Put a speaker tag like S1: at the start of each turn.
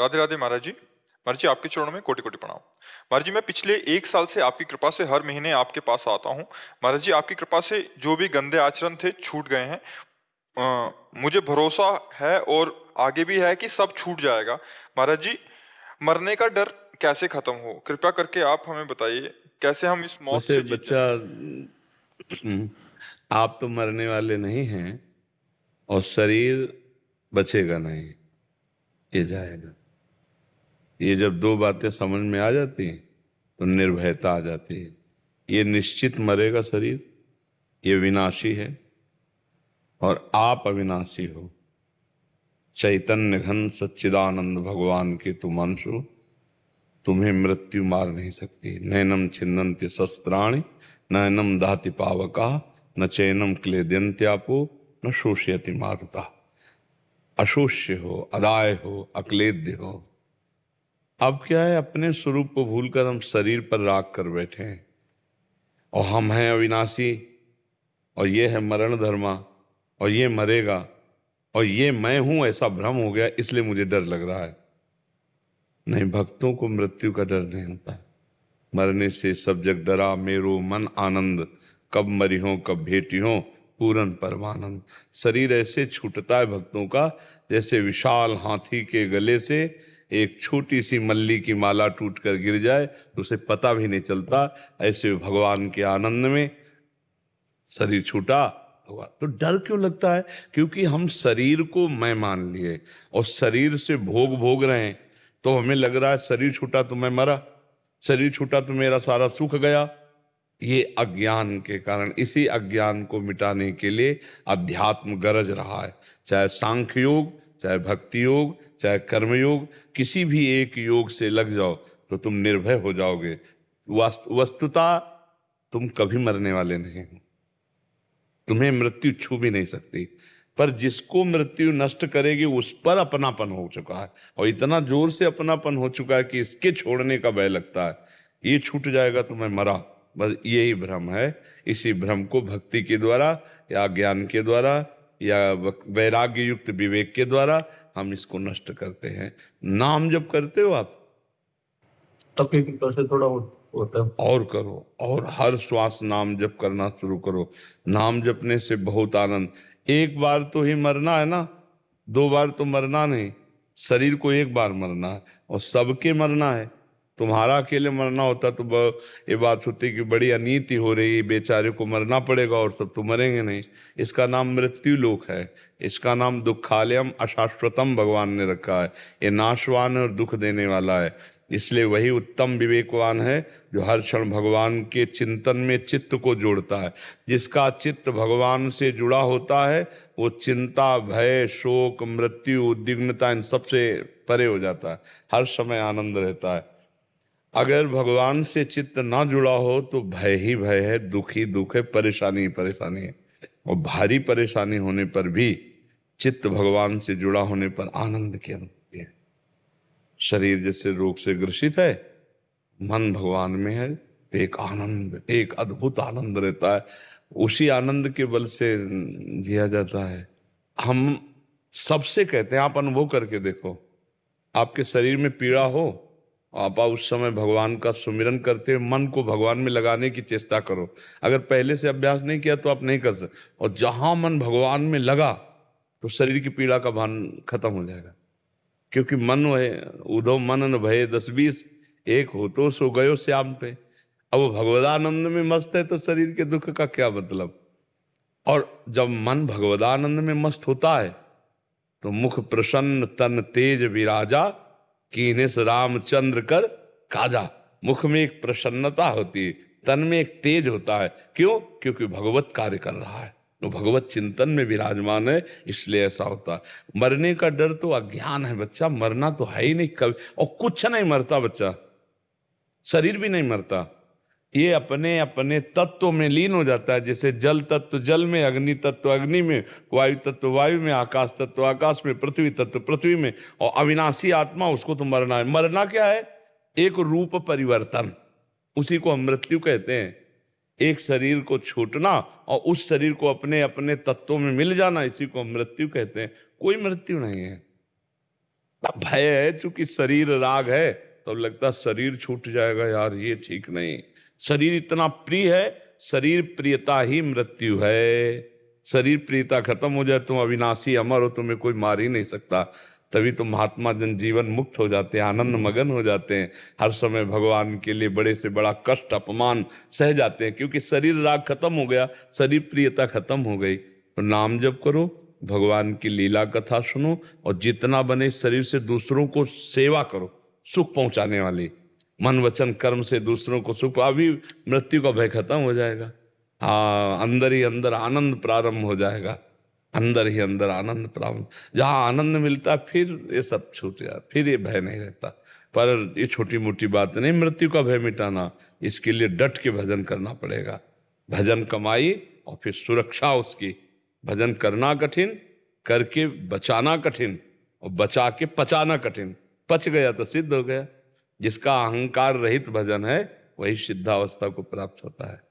S1: राधे राधे महाराज जी महाराज जी आपके चरणों में कोटि कोटि प्रणाम महाराज जी मैं पिछले एक साल से आपकी कृपा से हर महीने आपके पास आता हूँ महाराज जी आपकी कृपा से जो भी गंदे आचरण थे छूट गए हैं आ, मुझे भरोसा है और आगे भी है कि सब छूट जाएगा महाराज जी मरने का डर कैसे खत्म हो कृपया करके आप हमें बताइए कैसे हम इस मौत से बच्चा आप तो मरने वाले नहीं हैं और शरीर बचेगा नहीं ये जाएगा ये जब दो बातें समझ में आ जाती हैं तो निर्भयता आ जाती है ये निश्चित मरेगा शरीर ये विनाशी है और आप अविनाशी हो चैतन्य घन सच्चिदानंद भगवान के तुम अंश हो तुम्हें मृत्यु मार नहीं सकती नैनम छिन्दंत्य शस्त्राणी नैनम दाति पावका न चैनम दंत्यापो न शोष्यति मारुता अशोष्य हो अदाय हो अक्लेद्य हो अब क्या है अपने स्वरूप को भूलकर हम शरीर पर राग कर बैठे हैं और हम हैं अविनाशी और ये है मरण धर्मा और ये मरेगा और ये मैं हूं ऐसा भ्रम हो गया इसलिए मुझे डर लग रहा है नहीं भक्तों को मृत्यु का डर नहीं होता मरने से सब जग डरा मेरो मन आनंद कब मरी हो कब भेटी हो पूरन परमानंद शरीर ऐसे छूटता है भक्तों का जैसे विशाल हाथी के गले से एक छोटी सी मल्ली की माला टूट कर गिर जाए तो उसे पता भी नहीं चलता ऐसे भगवान के आनंद में शरीर छूटा भगवान तो डर क्यों लगता है क्योंकि हम शरीर को मैं मान लिए और शरीर से भोग भोग रहे हैं तो हमें लग रहा है शरीर छूटा तो मैं मरा शरीर छूटा तो मेरा सारा सुख गया ये अज्ञान के कारण इसी अज्ञान को मिटाने के लिए अध्यात्म गरज रहा है चाहे सांख्य योग चाहे भक्ति योग चाहे कर्मयोग किसी भी एक योग से लग जाओ तो तुम निर्भय हो जाओगे वस्तुता तुम कभी मरने वाले नहीं हो तुम्हें मृत्यु छू भी नहीं सकती पर जिसको मृत्यु नष्ट करेगी उस पर अपनापन हो चुका है और इतना जोर से अपनापन हो चुका है कि इसके छोड़ने का भय लगता है ये छूट जाएगा तो मैं मरा बस यही भ्रम है इसी भ्रम को भक्ति के द्वारा या ज्ञान के द्वारा या वैराग्य युक्त विवेक के द्वारा हम इसको नष्ट करते हैं नाम जब करते हो आप तो थोड़ा होता है और करो और हर श्वास नाम जप करना शुरू करो नाम जपने से बहुत आनंद एक बार तो ही मरना है ना दो बार तो मरना नहीं शरीर को एक बार मरना है और सबके मरना है तुम्हारा अकेले मरना होता तो ये बात होती कि बड़ी अनीति हो रही बेचारे को मरना पड़ेगा और सब तो मरेंगे नहीं इसका नाम मृत्यु लोक है इसका नाम दुखालयम अशाश्वतम भगवान ने रखा है ये नाशवान और दुख देने वाला है इसलिए वही उत्तम विवेकवान है जो हर क्षण भगवान के चिंतन में चित्त को जोड़ता है जिसका चित्त भगवान से जुड़ा होता है वो चिंता भय शोक मृत्यु उद्विग्नता इन सबसे परे हो जाता है हर समय आनंद रहता है अगर भगवान से चित्त ना जुड़ा हो तो भय ही भय है दुख ही दुख है परेशानी ही परेशानी है और भारी परेशानी होने पर भी चित्त भगवान से जुड़ा होने पर आनंद की अनुभूति है शरीर जैसे रोग से ग्रसित है मन भगवान में है एक आनंद एक अद्भुत आनंद रहता है उसी आनंद के बल से जिया जाता है हम सबसे कहते हैं आप अनुभव करके देखो आपके शरीर में पीड़ा हो आप उस समय भगवान का सुमिरन करते हुए मन को भगवान में लगाने की चेष्टा करो अगर पहले से अभ्यास नहीं किया तो आप नहीं कर सकते और जहाँ मन भगवान में लगा तो शरीर की पीड़ा का भान खत्म हो जाएगा क्योंकि मन वह उधो मन भय दस बीस एक हो तो सो गयो श्याम पे अब भगवदानंद में मस्त है तो शरीर के दुख का क्या मतलब और जब मन भगवदानंद में मस्त होता है तो मुख प्रसन्न तन तेज विराजा कीनिस रामचंद्र कर काजा मुख में एक प्रसन्नता होती है तन में एक तेज होता है क्यों क्योंकि भगवत कार्य कर रहा है वो तो भगवत चिंतन में विराजमान है इसलिए ऐसा होता है मरने का डर तो अज्ञान है बच्चा मरना तो है ही नहीं कभी और कुछ नहीं मरता बच्चा शरीर भी नहीं मरता ये अपने अपने तत्व में लीन हो जाता है जैसे जल तत्व जल में अग्नि तत्व अग्नि में वायु तत्व वायु में आकाश तत्व आकाश में पृथ्वी तत्व पृथ्वी में और अविनाशी आत्मा उसको तो मरना है मरना क्या है एक रूप परिवर्तन उसी को हम मृत्यु कहते हैं एक शरीर को छूटना और उस शरीर को अपने अपने तत्वों में मिल जाना इसी को हम मृत्यु कहते हैं कोई मृत्यु नहीं है भय है चूंकि शरीर राग है तो लगता शरीर छूट जाएगा यार ये ठीक नहीं शरीर इतना प्रिय है शरीर प्रियता ही मृत्यु है शरीर प्रियता खत्म हो जाए तुम अविनाशी अमर हो तुम्हें कोई मार ही नहीं सकता तभी तो महात्मा जन जीवन मुक्त हो जाते हैं आनंद मगन हो जाते हैं हर समय भगवान के लिए बड़े से बड़ा कष्ट अपमान सह जाते हैं क्योंकि शरीर राग खत्म हो गया शरीर प्रियता खत्म हो गई तो नाम जप करो भगवान की लीला कथा सुनो और जितना बने शरीर से दूसरों को सेवा करो सुख पहुंचाने वाली मन वचन कर्म से दूसरों को सुख अभी मृत्यु का भय खत्म हो जाएगा हाँ अंदर ही अंदर आनंद प्रारंभ हो जाएगा अंदर ही अंदर आनंद प्रारंभ जहाँ आनंद मिलता फिर ये सब छूट गया फिर ये भय नहीं रहता पर ये छोटी मोटी बात नहीं मृत्यु का भय मिटाना इसके लिए डट के भजन करना पड़ेगा भजन कमाई और फिर सुरक्षा उसकी भजन करना कठिन करके बचाना कठिन और बचा के पचाना कठिन पच गया तो सिद्ध हो गया जिसका अहंकार रहित भजन है वही सिद्धावस्था को प्राप्त होता है